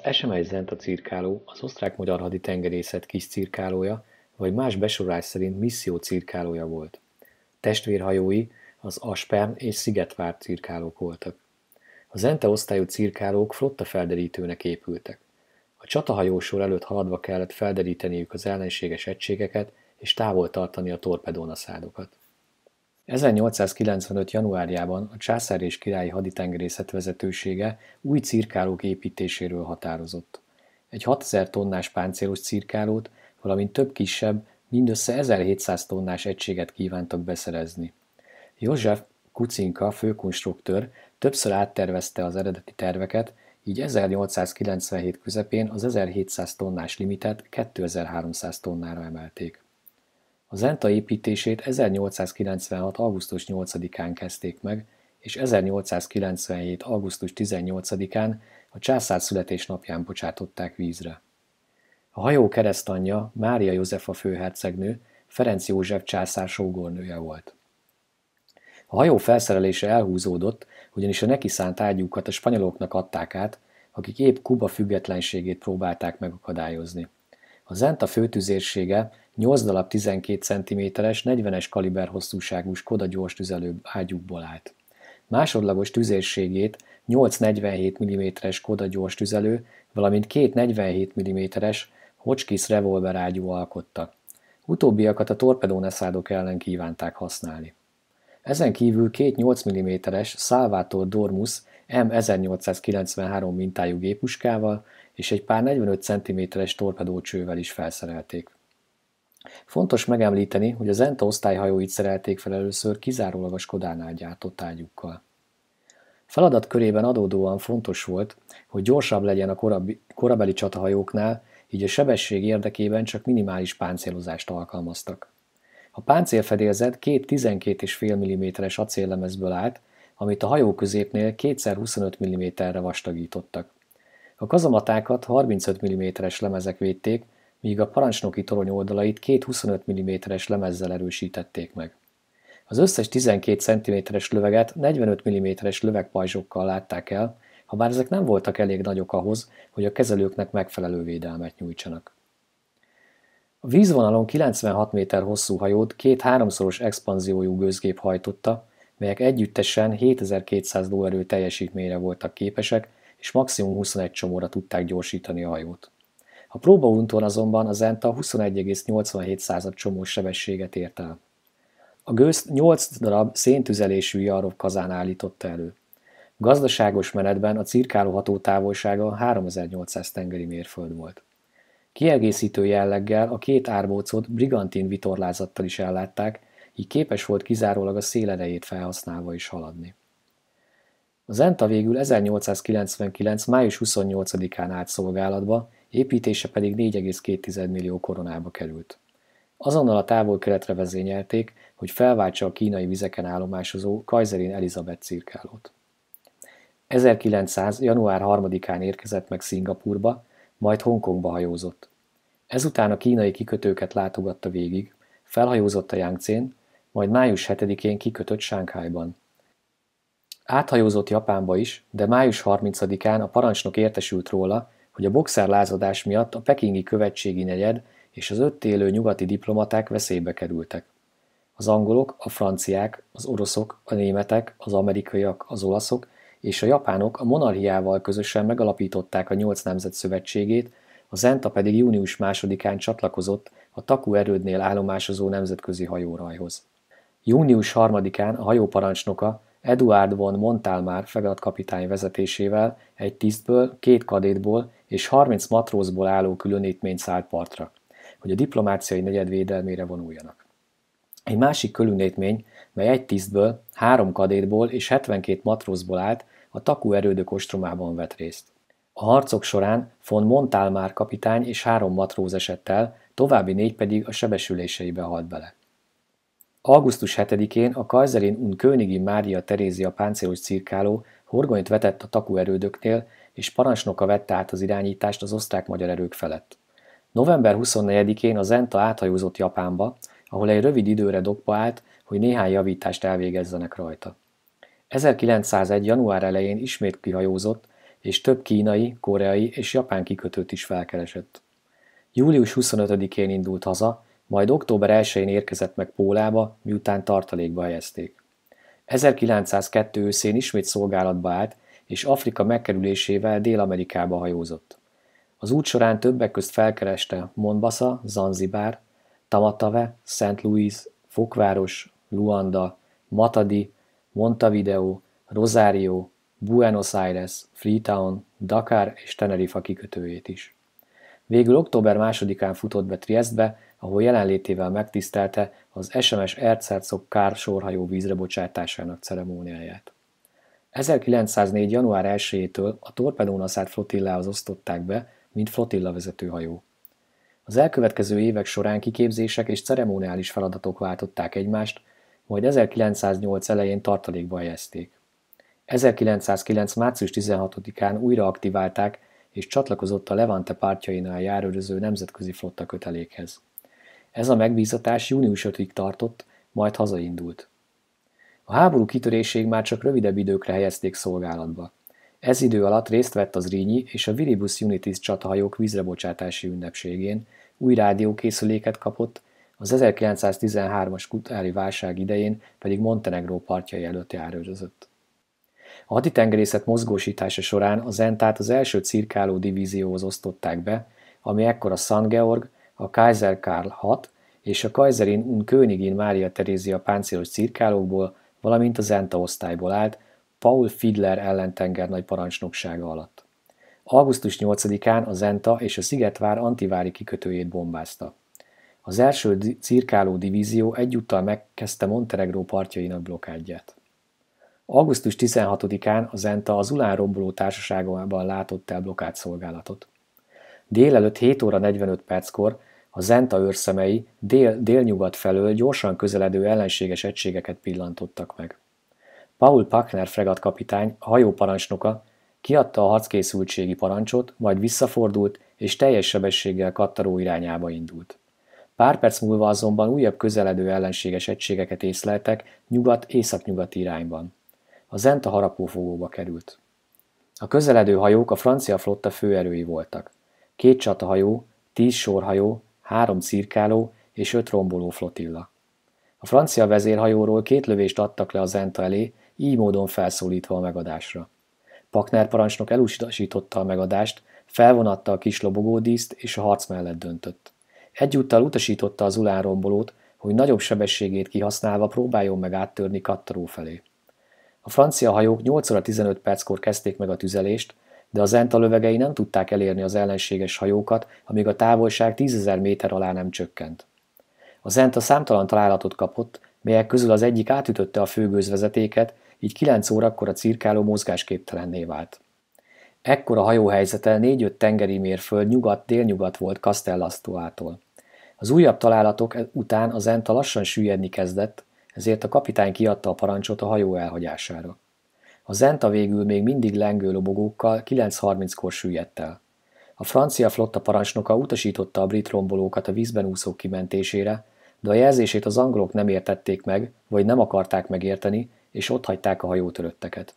Az SMS Zenta cirkáló az osztrák-magyar haditengerészet kis cirkálója, vagy más besorolás szerint misszió cirkálója volt. Testvérhajói az Aspern és Szigetvár cirkálók voltak. A Zente osztályú cirkálók flotta felderítőnek épültek. A csatahajósor előtt haladva kellett felderíteniük az ellenséges egységeket és távol tartani a torpedónaszádokat. 1895. januárjában a császár és királyi haditengerészet vezetősége új cirkálók építéséről határozott. Egy 6000 tonnás páncélos cirkálót, valamint több kisebb, mindössze 1700 tonnás egységet kívántak beszerezni. József Kucinka főkonstruktőr többször áttervezte az eredeti terveket, így 1897 közepén az 1700 tonnás limitet 2300 tonnára emelték. A Zenta építését 1896. augusztus 8-án kezdték meg, és 1897. augusztus 18-án a császár születésnapján bocsátották vízre. A hajó keresztanyja Mária Józefa főhercegnő, Ferenc József császár sógornője volt. A hajó felszerelése elhúzódott, ugyanis a neki szánt ágyúkat a spanyoloknak adták át, akik épp Kuba függetlenségét próbálták megakadályozni. A Zenta főtüzérsége 8 darab 12 cm-es, 40-es kaliber hosszúságú Skoda gyors tüzelő ágyúkból állt. Másodlagos tüzérségét 8 47 mm-es Skoda gyors tüzelő, valamint két 47 mm-es Hotchkiss revolver ágyú alkotta. Utóbbiakat a torpedóneszádok ellen kívánták használni. Ezen kívül két 8 mm-es Salvator Dormus M1893 mintájú gépuskával és egy pár 45 cm-es torpedócsővel is felszerelték. Fontos megemlíteni, hogy a Zenta osztályhajóit szerelték fel először kizárólag a Skodánál gyártott Feladat körében adódóan fontos volt, hogy gyorsabb legyen a korabbi, korabeli csatahajóknál, így a sebesség érdekében csak minimális páncélozást alkalmaztak. A páncélfedélzet két 12,5 mm-es acéllemezből állt, amit a hajó középnél 2x25 mm-re vastagítottak. A kazamatákat 35 mm-es lemezek védték, míg a parancsnoki torony oldalait két 25 mm-es lemezzel erősítették meg. Az összes 12 cm-es löveget 45 mm-es lövegpajzsokkal látták el, ha bár ezek nem voltak elég nagyok ahhoz, hogy a kezelőknek megfelelő védelmet nyújtsanak. A vízvonalon 96 méter hosszú hajót két háromszoros expanziójú gőzgép hajtotta, melyek együttesen 7200 lóerő teljesítményre voltak képesek, és maximum 21 csomóra tudták gyorsítani a hajót. A próbaúton azonban a Zenta 21,87 csomós sebességet ért el. A gőzt 8 darab széntüzelésű jarok kazán állította elő. Gazdaságos menetben a cirkáló hatótávolsága 3800 tengeri mérföld volt. Kiegészítő jelleggel a két árbócot brigantin vitorlázattal is ellátták, így képes volt kizárólag a szélerejét felhasználva is haladni. ENTA végül 1899. május 28-án állt szolgálatba, építése pedig 4,2 millió koronába került. Azonnal a távol-keletre vezényelték, hogy felváltsa a kínai vizeken állomásozó Kaiserin Elizabeth cirkálót. 1900. január 3-án érkezett meg Szingapurba, majd Hongkongba hajózott. Ezután a kínai kikötőket látogatta végig, felhajózott a Yangtze-n, majd május 7-én kikötött Sánkhájban. Áthajózott Japánba is, de május 30-án a parancsnok értesült róla, hogy a boxer lázadás miatt a pekingi követségi negyed és az öt élő nyugati diplomaták veszélybe kerültek. Az angolok, a franciák, az oroszok, a németek, az amerikaiak, az olaszok és a japánok a monarchiával közösen megalapították a nyolc nemzet szövetségét, a Zenta pedig június másodikán csatlakozott a Taku erődnél állomásozó nemzetközi hajórajhoz. Június harmadikán a hajóparancsnoka Eduard von Montalmár feladatkapitány vezetésével egy tisztből, két kadétból és 30 matrózból álló különítmény szállt partra, hogy a diplomáciai negyed védelmére vonuljanak. Egy másik különítmény, mely egy tisztből, három kadétból és 72 matrózból állt, a takú erődök ostromában vett részt. A harcok során von Montalmár kapitány és három matróz esett el, további négy pedig a sebesüléseibe halt bele. Augusztus 7-én a Kaiserin und Königi Mária Terézia páncélos cirkáló horgonyt vetett a Taku erődöknél, és parancsnoka vette át az irányítást az osztrák-magyar erők felett. November 24-én a Zenta áthajózott Japánba, ahol egy rövid időre dokpa állt, hogy néhány javítást elvégezzenek rajta. 1901. január elején ismét kihajózott, és több kínai, koreai és japán kikötőt is felkeresett. Július 25-én indult haza, majd október 1-én érkezett meg Pólába, miután tartalékba helyezték. 1902 őszén ismét szolgálatba állt, és Afrika megkerülésével Dél-Amerikába hajózott. Az út során többek közt felkereste Mombasa, Zanzibár, Tamatave, Szent Louis, Fokváros, Luanda, Matadi, Montevideo, Rosario, Buenos Aires, Freetown, Dakar és Tenerife kikötőjét is. Végül október 2-án futott be Triestbe, ahol jelenlétével megtisztelte az SMS Erzherzog Kár sorhajó vízrebocsátásának ceremóniáját. 1904. január 1-től a torpedónaszát flotillához osztották be, mint flotilla vezetőhajó. Az elkövetkező évek során kiképzések és ceremoniális feladatok váltották egymást, majd 1908 elején tartalékba helyezték. 1909. március 16-án újra aktiválták és csatlakozott a Levante pártjainál járőröző nemzetközi flotta kötelékhez. Ez a megbízatás június 5-ig tartott, majd hazaindult. A háború kitöréség már csak rövidebb időkre helyezték szolgálatba. Ez idő alatt részt vett az Rínyi és a Viribus Unitis csatahajók vízrebocsátási ünnepségén, új rádiókészüléket kapott, az 1913-as kutári válság idején pedig Montenegró partjai előtt járőrözött. A haditengerészet mozgósítása során az Entát az első cirkáló divízióhoz osztották be, ami ekkor a San Georg, a Kaiser Karl VI és a Kaiserin und Königin Mária Terézia páncélos cirkálókból, valamint az Enta osztályból állt, Paul Fiedler nagy parancsnoksága alatt. Augusztus 8-án az Enta és a Szigetvár antivári kikötőjét bombázta. Az első cirkáló divízió egyúttal megkezdte Montenegró partjainak blokádját. Augusztus 16-án az ENTA az Ulán romboló társaságában látott el blokádszolgálatot. Délelőtt 7 óra 45 perckor a Zenta őrszemei dél-délnyugat felől gyorsan közeledő ellenséges egységeket pillantottak meg. Paul Packner fregatkapitány, hajóparancsnoka, kiadta a harckészültségi parancsot, majd visszafordult és teljes sebességgel Kattaró irányába indult. Pár perc múlva azonban újabb közeledő ellenséges egységeket észleltek nyugat-északnyugati irányban. A Zenta harapófogóba került. A közeledő hajók a francia flotta főerői voltak. Két csatahajó, tíz sorhajó, három cirkáló és öt romboló flotilla. A francia vezérhajóról két lövést adtak le a Zenta elé, így módon felszólítva a megadásra. Pakner parancsnok elutasította a megadást, felvonatta a kis lobogódíszt és a harc mellett döntött. Egyúttal utasította az ulán rombolót, hogy nagyobb sebességét kihasználva próbáljon meg áttörni Kattaró felé. A francia hajók 8 óra 15 perckor kezdték meg a tüzelést, de az enta lövegei nem tudták elérni az ellenséges hajókat, amíg a távolság tízezer méter alá nem csökkent. Az enta számtalan találatot kapott, melyek közül az egyik átütötte a főgőzvezetéket, így kilenc órakor a cirkáló mozgásképtelenné vált. Ekkor a hajó helyzete 4-5 tengeri mérföld nyugat-délnyugat volt Castellasztóától. Az újabb találatok után az enta lassan süllyedni kezdett, ezért a kapitány kiadta a parancsot a hajó elhagyására. A Zenta végül még mindig lengő lobogókkal 9.30-kor süllyedt el. A francia flotta parancsnoka utasította a brit rombolókat a vízben úszók kimentésére, de a jelzését az angolok nem értették meg, vagy nem akarták megérteni, és ott hagyták a hajótörötteket.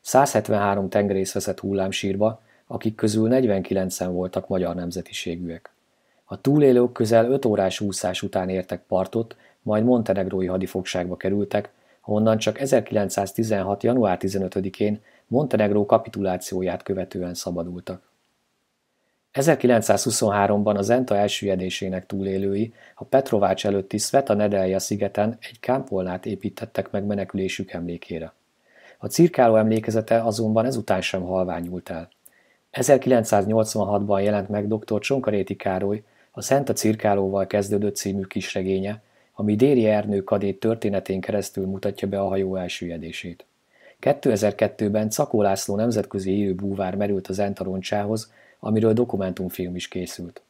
173 tengerész veszett hullámsírba, akik közül 49-en voltak magyar nemzetiségűek. A túlélők közel 5 órás úszás után értek partot, majd montenegrói hadifogságba kerültek, honnan csak 1916. január 15-én Montenegró kapitulációját követően szabadultak. 1923-ban az Enta elsüllyedésének túlélői a Petrovács előtti Sveta Nedelja szigeten egy kámpolnát építettek meg menekülésük emlékére. A cirkáló emlékezete azonban ezután sem halványult el. 1986-ban jelent meg dr. Csonkaréti Károly a Szent a cirkálóval kezdődött című kisregénye, ami Déri Ernő kadét történetén keresztül mutatja be a hajó elsüllyedését. 2002-ben Cakó László nemzetközi élő búvár merült az Entaroncsához, amiről dokumentumfilm is készült.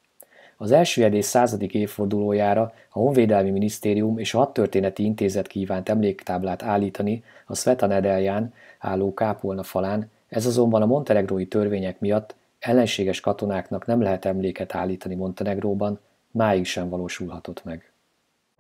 Az elsüllyedés századik évfordulójára a Honvédelmi Minisztérium és a Hadtörténeti Intézet kívánt emléktáblát állítani a Sveta Nedelján álló kápolna falán, ez azonban a montenegrói törvények miatt ellenséges katonáknak nem lehet emléket állítani Montenegróban, máig sem valósulhatott meg.